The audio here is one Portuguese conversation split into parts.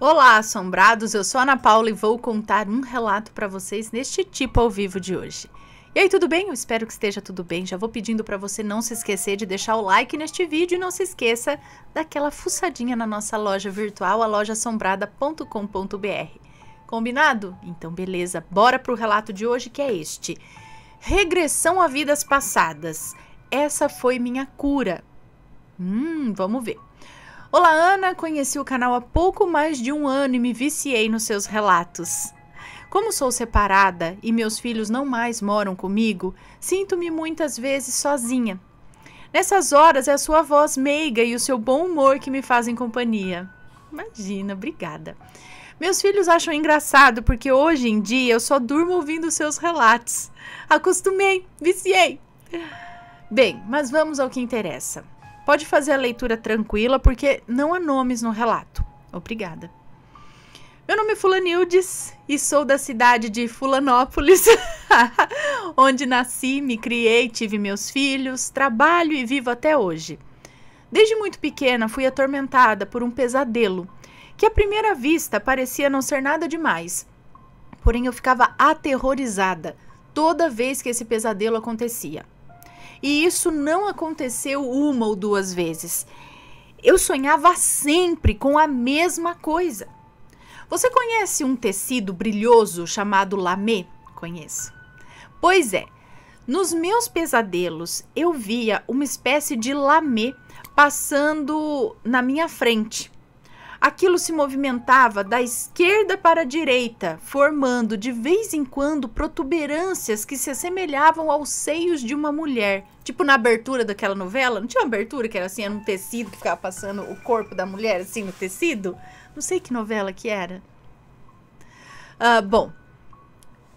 Olá, assombrados! Eu sou Ana Paula e vou contar um relato para vocês neste tipo ao vivo de hoje. E aí, tudo bem? Eu espero que esteja tudo bem. Já vou pedindo para você não se esquecer de deixar o like neste vídeo e não se esqueça daquela fuçadinha na nossa loja virtual, a assombrada.com.br. Combinado? Então, beleza. Bora pro relato de hoje que é este. Regressão a vidas passadas. Essa foi minha cura. Hum, vamos ver. Olá, Ana! Conheci o canal há pouco mais de um ano e me viciei nos seus relatos. Como sou separada e meus filhos não mais moram comigo, sinto-me muitas vezes sozinha. Nessas horas é a sua voz meiga e o seu bom humor que me fazem companhia. Imagina, obrigada. Meus filhos acham engraçado porque hoje em dia eu só durmo ouvindo seus relatos. Acostumei, viciei. Bem, mas vamos ao que interessa. Pode fazer a leitura tranquila, porque não há nomes no relato. Obrigada. Meu nome é Fulanildes e sou da cidade de Fulanópolis, onde nasci, me criei, tive meus filhos, trabalho e vivo até hoje. Desde muito pequena fui atormentada por um pesadelo, que à primeira vista parecia não ser nada demais. Porém, eu ficava aterrorizada toda vez que esse pesadelo acontecia. E isso não aconteceu uma ou duas vezes. Eu sonhava sempre com a mesma coisa. Você conhece um tecido brilhoso chamado lamé? Conheço. Pois é, nos meus pesadelos eu via uma espécie de lamé passando na minha frente. Aquilo se movimentava da esquerda para a direita, formando de vez em quando protuberâncias que se assemelhavam aos seios de uma mulher. Tipo na abertura daquela novela, não tinha uma abertura que era assim, era um tecido que ficava passando o corpo da mulher assim no tecido? Não sei que novela que era. Uh, bom,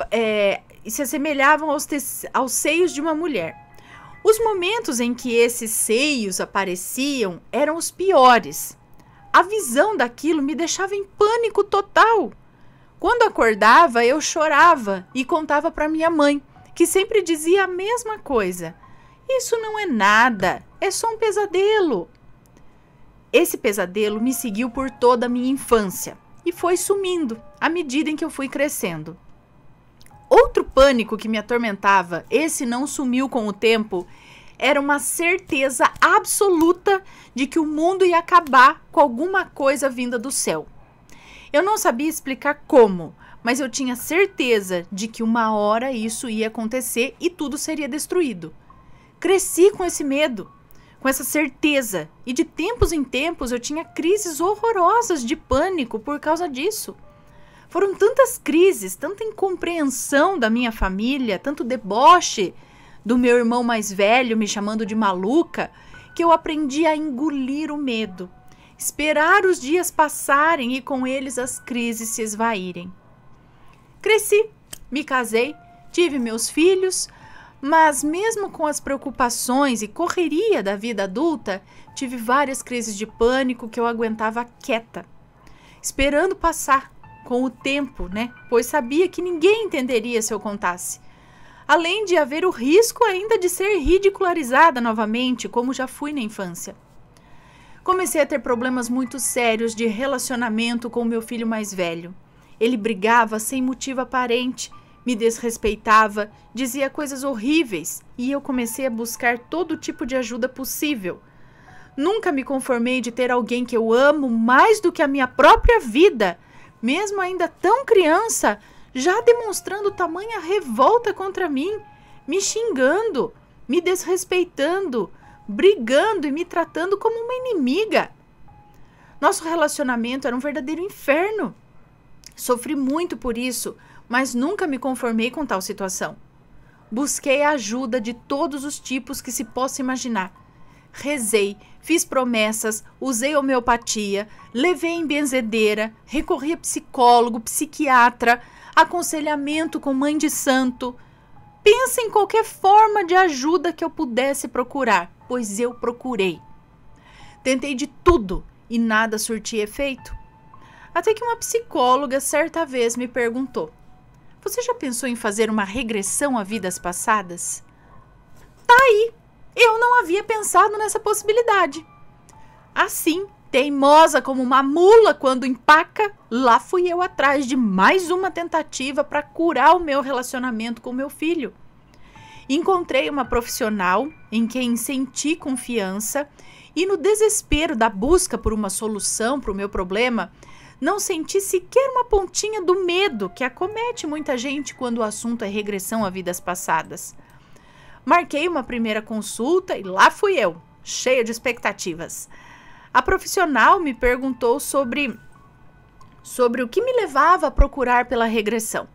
é, se assemelhavam aos, aos seios de uma mulher. Os momentos em que esses seios apareciam eram os piores. A visão daquilo me deixava em pânico total. Quando acordava, eu chorava e contava para minha mãe, que sempre dizia a mesma coisa: Isso não é nada, é só um pesadelo. Esse pesadelo me seguiu por toda a minha infância e foi sumindo à medida em que eu fui crescendo. Outro pânico que me atormentava, esse não sumiu com o tempo, era uma certeza absoluta de que o mundo ia acabar com alguma coisa vinda do céu. Eu não sabia explicar como, mas eu tinha certeza de que uma hora isso ia acontecer e tudo seria destruído. Cresci com esse medo, com essa certeza, e de tempos em tempos eu tinha crises horrorosas de pânico por causa disso. Foram tantas crises, tanta incompreensão da minha família, tanto deboche do meu irmão mais velho me chamando de maluca, que eu aprendi a engolir o medo, esperar os dias passarem e com eles as crises se esvaírem. Cresci, me casei, tive meus filhos, mas mesmo com as preocupações e correria da vida adulta, tive várias crises de pânico que eu aguentava quieta, esperando passar com o tempo, né? Pois sabia que ninguém entenderia se eu contasse além de haver o risco ainda de ser ridicularizada novamente, como já fui na infância. Comecei a ter problemas muito sérios de relacionamento com meu filho mais velho. Ele brigava sem motivo aparente, me desrespeitava, dizia coisas horríveis e eu comecei a buscar todo tipo de ajuda possível. Nunca me conformei de ter alguém que eu amo mais do que a minha própria vida, mesmo ainda tão criança, já demonstrando tamanha revolta contra mim, me xingando, me desrespeitando, brigando e me tratando como uma inimiga. Nosso relacionamento era um verdadeiro inferno. Sofri muito por isso, mas nunca me conformei com tal situação. Busquei ajuda de todos os tipos que se possa imaginar. Rezei, fiz promessas, usei homeopatia, levei em benzedeira, recorri a psicólogo, psiquiatra, aconselhamento com mãe de santo. Pensa em qualquer forma de ajuda que eu pudesse procurar, pois eu procurei. Tentei de tudo e nada surtia efeito. Até que uma psicóloga certa vez me perguntou: Você já pensou em fazer uma regressão a vidas passadas? Tá aí! Eu não havia pensado nessa possibilidade. Assim, teimosa como uma mula quando empaca, lá fui eu atrás de mais uma tentativa para curar o meu relacionamento com meu filho. Encontrei uma profissional em quem senti confiança e, no desespero da busca por uma solução para o meu problema, não senti sequer uma pontinha do medo que acomete muita gente quando o assunto é regressão a vidas passadas. Marquei uma primeira consulta e lá fui eu, cheia de expectativas. A profissional me perguntou sobre sobre o que me levava a procurar pela regressão.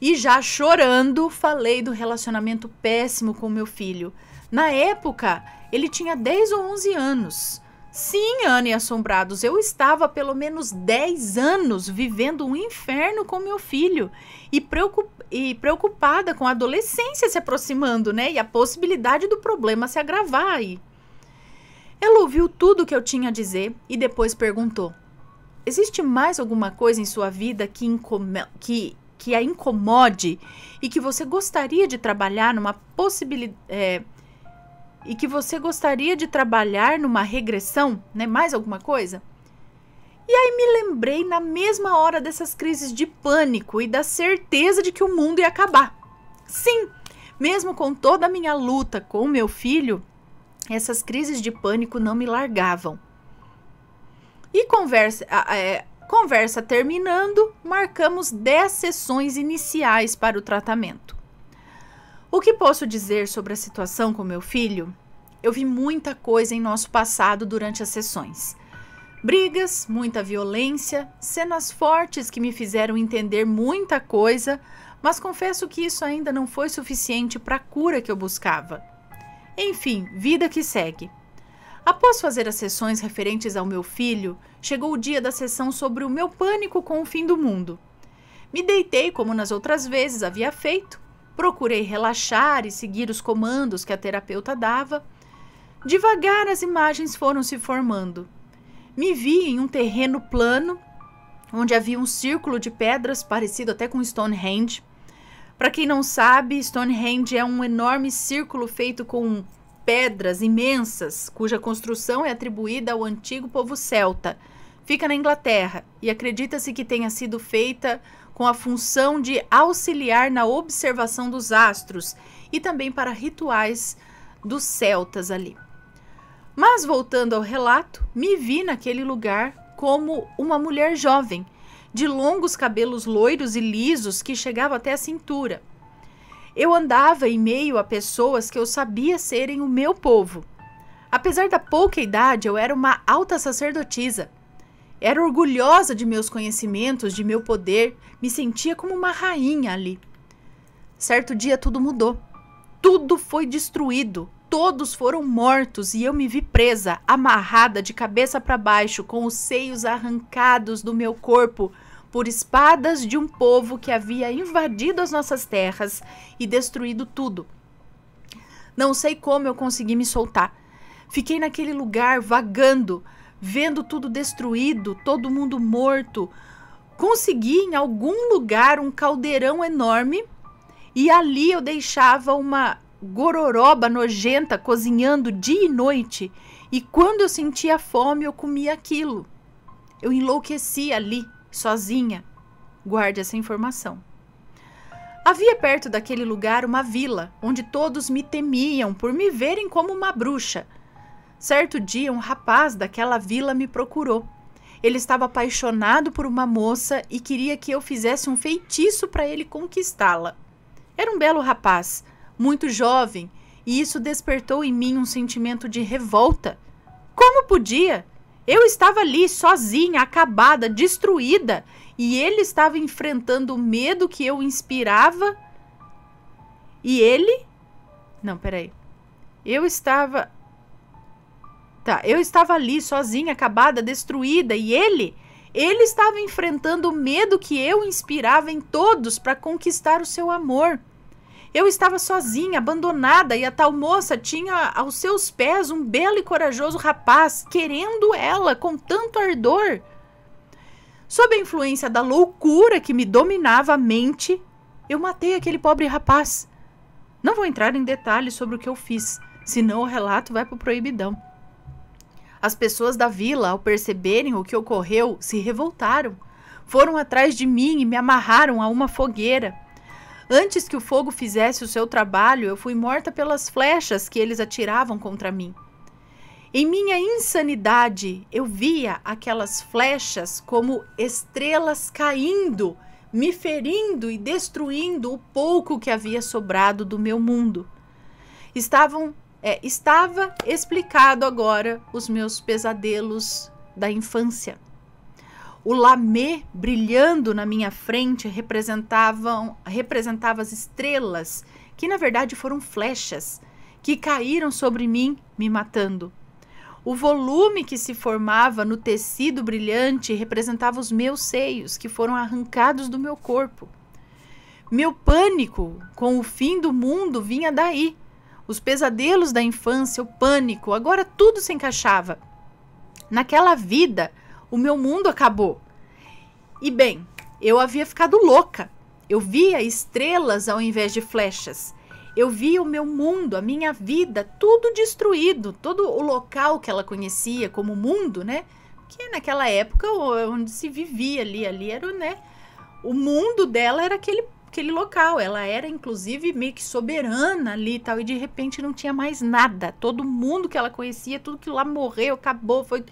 E já chorando, falei do relacionamento péssimo com meu filho. Na época, ele tinha 10 ou 11 anos. Sim, Anne Assombrados, eu estava pelo menos 10 anos vivendo um inferno com meu filho e, preocup... e preocupada com a adolescência se aproximando, né? E a possibilidade do problema se agravar aí. E... Ela ouviu tudo o que eu tinha a dizer e depois perguntou: Existe mais alguma coisa em sua vida que, que, que a incomode e que você gostaria de trabalhar numa possibilidade. É, e que você gostaria de trabalhar numa regressão, né? Mais alguma coisa? E aí me lembrei na mesma hora dessas crises de pânico e da certeza de que o mundo ia acabar. Sim, mesmo com toda a minha luta com o meu filho, essas crises de pânico não me largavam. E conversa, é, conversa terminando, marcamos 10 sessões iniciais para o tratamento. O que posso dizer sobre a situação com meu filho? Eu vi muita coisa em nosso passado durante as sessões. Brigas, muita violência, cenas fortes que me fizeram entender muita coisa, mas confesso que isso ainda não foi suficiente para a cura que eu buscava. Enfim, vida que segue. Após fazer as sessões referentes ao meu filho, chegou o dia da sessão sobre o meu pânico com o fim do mundo. Me deitei como nas outras vezes havia feito, procurei relaxar e seguir os comandos que a terapeuta dava. Devagar as imagens foram se formando. Me vi em um terreno plano, onde havia um círculo de pedras parecido até com Stonehenge. Para quem não sabe, Stonehenge é um enorme círculo feito com pedras imensas, cuja construção é atribuída ao antigo povo celta. Fica na Inglaterra e acredita-se que tenha sido feita com a função de auxiliar na observação dos astros e também para rituais dos celtas ali. Mas voltando ao relato, me vi naquele lugar como uma mulher jovem de longos cabelos loiros e lisos que chegavam até a cintura. Eu andava em meio a pessoas que eu sabia serem o meu povo. Apesar da pouca idade, eu era uma alta sacerdotisa. Era orgulhosa de meus conhecimentos, de meu poder, me sentia como uma rainha ali. Certo dia tudo mudou. Tudo foi destruído, todos foram mortos e eu me vi presa, amarrada de cabeça para baixo, com os seios arrancados do meu corpo, por espadas de um povo que havia invadido as nossas terras e destruído tudo. Não sei como eu consegui me soltar. Fiquei naquele lugar vagando, vendo tudo destruído, todo mundo morto. Consegui em algum lugar um caldeirão enorme e ali eu deixava uma gororoba nojenta cozinhando dia e noite. E quando eu sentia fome, eu comia aquilo. Eu enlouqueci ali sozinha. Guarde essa informação. Havia perto daquele lugar uma vila, onde todos me temiam por me verem como uma bruxa. Certo dia, um rapaz daquela vila me procurou. Ele estava apaixonado por uma moça e queria que eu fizesse um feitiço para ele conquistá-la. Era um belo rapaz, muito jovem, e isso despertou em mim um sentimento de revolta. Como podia? Eu estava ali sozinha, acabada, destruída, e ele estava enfrentando o medo que eu inspirava. E ele? Não, peraí. Eu estava Tá, eu estava ali sozinha, acabada, destruída, e ele? Ele estava enfrentando o medo que eu inspirava em todos para conquistar o seu amor. Eu estava sozinha, abandonada, e a tal moça tinha aos seus pés um belo e corajoso rapaz, querendo ela com tanto ardor. Sob a influência da loucura que me dominava a mente, eu matei aquele pobre rapaz. Não vou entrar em detalhes sobre o que eu fiz, senão o relato vai para o proibidão. As pessoas da vila, ao perceberem o que ocorreu, se revoltaram. Foram atrás de mim e me amarraram a uma fogueira. Antes que o fogo fizesse o seu trabalho, eu fui morta pelas flechas que eles atiravam contra mim. Em minha insanidade, eu via aquelas flechas como estrelas caindo, me ferindo e destruindo o pouco que havia sobrado do meu mundo. Estavam, é, estava explicado agora os meus pesadelos da infância. O lamé brilhando na minha frente representavam representava as estrelas, que na verdade foram flechas que caíram sobre mim, me matando. O volume que se formava no tecido brilhante representava os meus seios, que foram arrancados do meu corpo. Meu pânico com o fim do mundo vinha daí. Os pesadelos da infância, o pânico, agora tudo se encaixava. Naquela vida, o meu mundo acabou. E bem, eu havia ficado louca. Eu via estrelas ao invés de flechas. Eu via o meu mundo, a minha vida, tudo destruído, todo o local que ela conhecia como mundo, né? Que naquela época onde se vivia ali, ali era, né? O mundo dela era aquele aquele local. Ela era, inclusive, meio que soberana ali e tal. E de repente não tinha mais nada. Todo mundo que ela conhecia, tudo que lá morreu, acabou, foi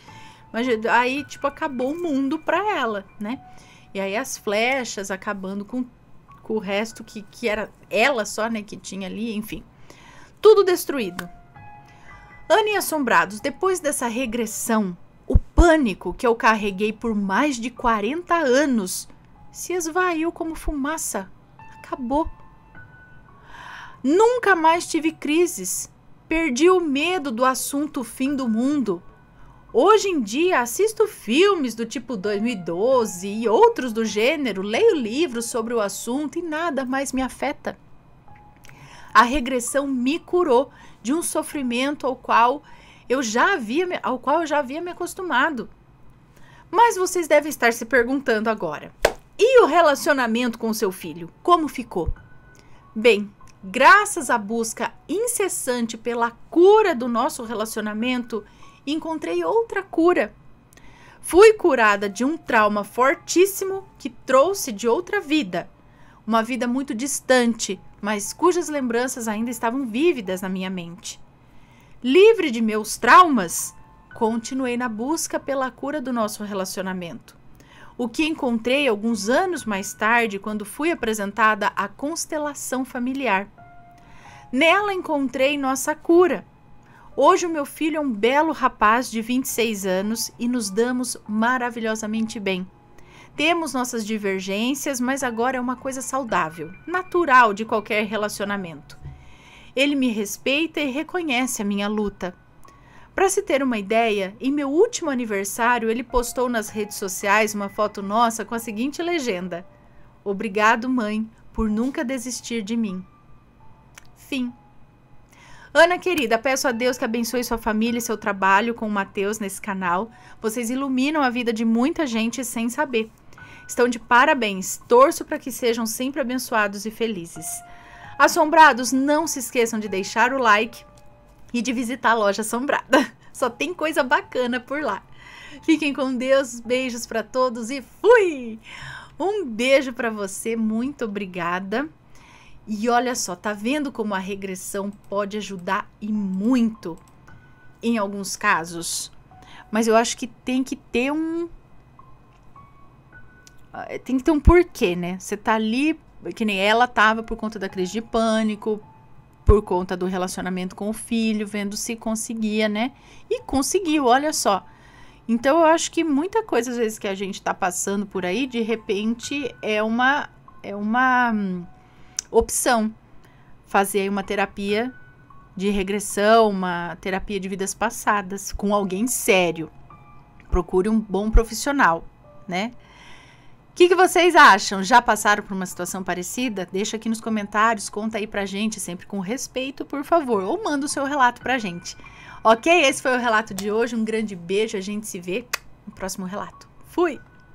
mas aí, tipo, acabou o mundo pra ela, né? E aí as flechas acabando com, com o resto que, que era ela só, né, que tinha ali, enfim. Tudo destruído. Anne e Assombrados, depois dessa regressão, o pânico que eu carreguei por mais de 40 anos se esvaiu como fumaça. Acabou. Nunca mais tive crises. Perdi o medo do assunto fim do mundo. Hoje em dia assisto filmes do tipo 2012 e outros do gênero, leio livros sobre o assunto e nada mais me afeta. A regressão me curou de um sofrimento ao qual eu já havia, ao qual eu já havia me acostumado. Mas vocês devem estar se perguntando agora: e o relacionamento com seu filho? Como ficou? Bem, graças à busca incessante pela cura do nosso relacionamento, encontrei outra cura. Fui curada de um trauma fortíssimo que trouxe de outra vida, uma vida muito distante, mas cujas lembranças ainda estavam vívidas na minha mente. Livre de meus traumas, continuei na busca pela cura do nosso relacionamento. O que encontrei alguns anos mais tarde, quando fui apresentada à constelação familiar. Nela encontrei nossa cura Hoje o meu filho é um belo rapaz de 26 anos e nos damos maravilhosamente bem. Temos nossas divergências, mas agora é uma coisa saudável, natural de qualquer relacionamento. Ele me respeita e reconhece a minha luta. Para se ter uma ideia, em meu último aniversário ele postou nas redes sociais uma foto nossa com a seguinte legenda: Obrigado, mãe, por nunca desistir de mim. Fim. Ana querida, peço a Deus que abençoe sua família e seu trabalho com o Matheus nesse canal. Vocês iluminam a vida de muita gente sem saber. Estão de parabéns. Torço para que sejam sempre abençoados e felizes. Assombrados, não se esqueçam de deixar o like e de visitar a loja assombrada. Só tem coisa bacana por lá. Fiquem com Deus, beijos para todos e fui! Um beijo para você, muito obrigada. E olha só, tá vendo como a regressão pode ajudar e muito em alguns casos? Mas eu acho que tem que ter um. Eh, tem que ter um porquê, né? Você tá ali, que nem ela tava por conta da crise de pânico, por conta do relacionamento com o filho, vendo se conseguia, né? E conseguiu, olha só. Então eu acho que muita coisa às vezes que a gente tá passando por aí, de repente é uma é uma hum, opção fazer uma terapia de regressão, uma terapia de vidas passadas com alguém sério. Procure um bom profissional, né? O que, que, vocês acham? Já passaram por uma situação parecida? Deixa aqui nos comentários, conta aí pra gente, sempre com respeito, por favor. Ou manda o seu relato pra gente. Ok? Esse foi o relato de hoje. Um grande beijo. A gente se vê no próximo relato. Fui!